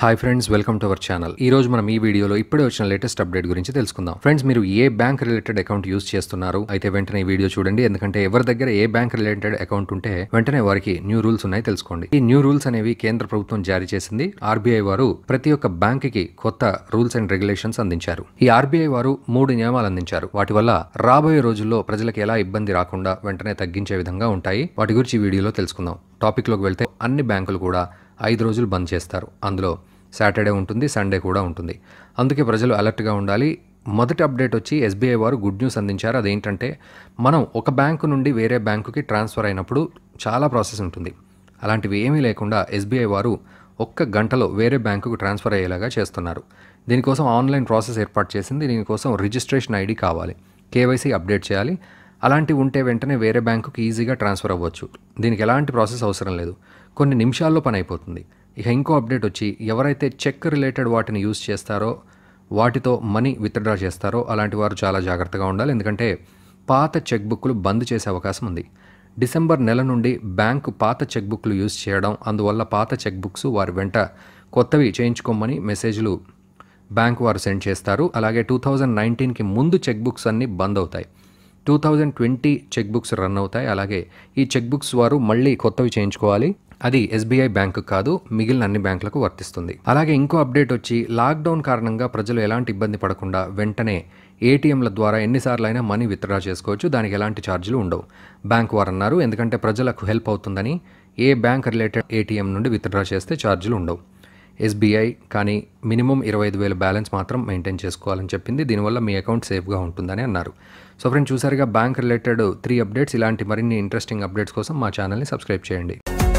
hi friends welcome to our channel ఈ రోజు మనం ఈ వీడియోలో ఇప్పుడే వచ్చిన లేటెస్ట్ అప్డేట్ గురించి తెలుసుకుందాం ఫ్రెండ్స్ మీరు ఏ బ్యాంక్ రిలేటెడ్ అకౌంట్ యూస్ చేస్తున్నారు అయితే వెంటనే ఈ వీడియో చూడండి ఎందుకంటే ఎవరి దగ్గర ఏ బ్యాంక్ రిలేటెడ్ అకౌంట్ ఉంటే వెంటనే వారికి న్యూ రూల్స్ ఉన్నాయి తెలుసుకోండి ఈ న్యూ రూల్స్ అనేవి కేంద్ర ప్రభుత్వం జారీ చేసింది ఆర్బీఐ వారు ప్రతి ఒక్క బ్యాంక్ కి కొత్త రూల్స్ అండ్ రెగ్యులేషన్స్ అందించారు ఈ ఆర్బీఐ వారు మూడు నియమాలు అందించారు వాటి వల్ల రాబోయే రోజుల్లో ప్రజలకు ఎలా ఇబ్బంది రాకుండా వెంటనే తగ్గించే విధంగా ఉంటాయి వాటి గురించి వీడియోలో తెలుసుకుందాం టాపిక్లోకి వెళ్తే అన్ని బ్యాంకులు కూడా ఐదు రోజులు బంద్ చేస్తారు అందులో సాటర్డే ఉంటుంది సండే కూడా ఉంటుంది అందుకే ప్రజలు అలర్ట్గా ఉండాలి మొదటి అప్డేట్ వచ్చి ఎస్బీఐ వారు గుడ్ న్యూస్ అందించారు అదేంటంటే మనం ఒక బ్యాంకు నుండి వేరే బ్యాంకుకి ట్రాన్స్ఫర్ అయినప్పుడు చాలా ప్రాసెస్ ఉంటుంది అలాంటివి ఏమీ లేకుండా ఎస్బీఐ వారు ఒక్క గంటలో వేరే బ్యాంకుకు ట్రాన్స్ఫర్ అయ్యేలాగా చేస్తున్నారు దీనికోసం ఆన్లైన్ ప్రాసెస్ ఏర్పాటు చేసింది దీనికోసం రిజిస్ట్రేషన్ ఐడి కావాలి కేవైసీ అప్డేట్ చేయాలి అలాంటివి ఉంటే వెంటనే వేరే బ్యాంకుకి ఈజీగా ట్రాన్స్ఫర్ అవ్వచ్చు దీనికి ఎలాంటి ప్రాసెస్ అవసరం లేదు కొన్ని నిమిషాల్లో పని అయిపోతుంది ఇక ఇంకో అప్డేట్ వచ్చి ఎవరైతే చెక్ రిలేటెడ్ వాటిని యూజ్ చేస్తారో వాటితో మనీ విత్డ్రా చేస్తారో అలాంటి వారు చాలా జాగ్రత్తగా ఉండాలి ఎందుకంటే పాత చెక్ బుక్లు బంద్ చేసే అవకాశం ఉంది డిసెంబర్ నెల నుండి బ్యాంకు పాత చెక్ బుక్లు యూజ్ చేయడం అందువల్ల పాత చెక్ బుక్స్ వారి వెంట కొత్తవి చేయించుకోమని మెసేజ్లు బ్యాంక్ వారు సెండ్ చేస్తారు అలాగే టూ థౌజండ్ నైన్టీన్కి ముందు చెక్ బుక్స్ అన్నీ బంద్ అవుతాయి two thousand twenty check books run అవుతాయి అలాగే ఈ చెక్ బుక్స్ వారు మళ్ళీ కొత్తవి చేయించుకోవాలి అది ఎస్బీఐ బ్యాంకు కాదు మిగిలిన అన్ని బ్యాంకులకు వర్తిస్తుంది అలాగే ఇంకో అప్డేట్ వచ్చి లాక్డౌన్ కారణంగా ప్రజలు ఎలాంటి ఇబ్బంది పడకుండా వెంటనే ఏటీఎంల ద్వారా ఎన్నిసార్లు అయినా మనీ విత్డ్రా చేసుకోవచ్చు దానికి ఎలాంటి ఛార్జీలు ఉండవు బ్యాంక్ వారు అన్నారు ఎందుకంటే ప్రజలకు హెల్ప్ అవుతుందని ఏ బ్యాంక్ రిలేటెడ్ ఏటీఎం నుండి విత్డ్రా చేస్తే ఛార్జీలు ఉండవు ఎస్బీఐ కానీ మినిమం ఇరవై ఐదు వేల బ్యాలెన్స్ మాత్రం మెయింటైన్ చేసుకోవాలని చెప్పింది దీనివల్ల మీ అకౌంట్ సేఫ్గా ఉంటుందని అన్నారు సో ఫ్రెండ్ చూసారుగా బ్యాంక్ రిలేటెడ్ త్రీ అప్డేట్స్ ఇలాంటి మరిన్ని ఇంట్రెస్టింగ్ అప్డేట్స్ కోసం మా ఛానల్ని సబ్స్క్రైబ్ చేయండి